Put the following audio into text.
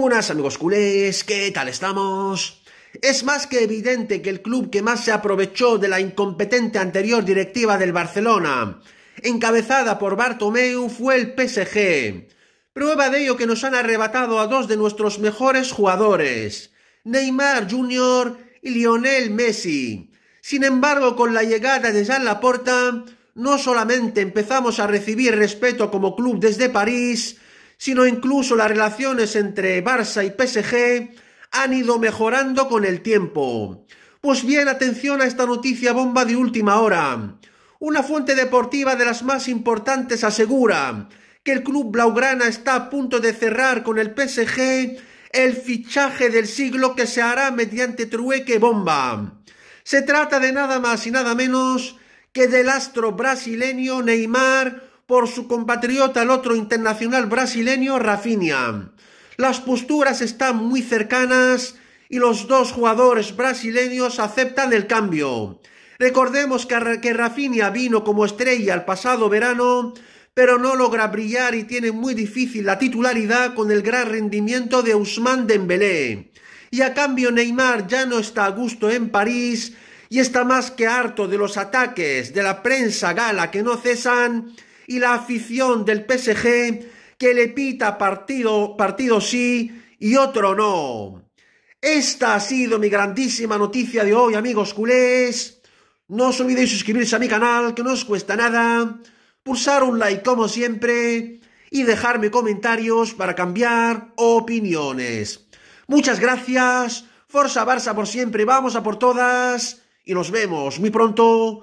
Buenas amigos culés, ¿qué tal estamos? Es más que evidente que el club que más se aprovechó de la incompetente anterior directiva del Barcelona, encabezada por Bartomeu, fue el PSG. Prueba de ello que nos han arrebatado a dos de nuestros mejores jugadores, Neymar Jr. y Lionel Messi. Sin embargo, con la llegada de Jean Laporta, no solamente empezamos a recibir respeto como club desde París, sino incluso las relaciones entre Barça y PSG han ido mejorando con el tiempo. Pues bien, atención a esta noticia bomba de última hora. Una fuente deportiva de las más importantes asegura que el club blaugrana está a punto de cerrar con el PSG el fichaje del siglo que se hará mediante trueque bomba. Se trata de nada más y nada menos que del astro brasileño Neymar por su compatriota el otro internacional brasileño Rafinha. Las posturas están muy cercanas y los dos jugadores brasileños aceptan el cambio. Recordemos que Rafinha vino como estrella el pasado verano, pero no logra brillar y tiene muy difícil la titularidad con el gran rendimiento de Usman Dembélé. Y a cambio Neymar ya no está a gusto en París y está más que harto de los ataques de la prensa gala que no cesan y la afición del PSG que le pita partido, partido sí y otro no. Esta ha sido mi grandísima noticia de hoy, amigos culés. No os olvidéis suscribirse a mi canal, que no os cuesta nada. Pulsar un like como siempre y dejarme comentarios para cambiar opiniones. Muchas gracias. Forza Barça por siempre. Vamos a por todas. Y nos vemos muy pronto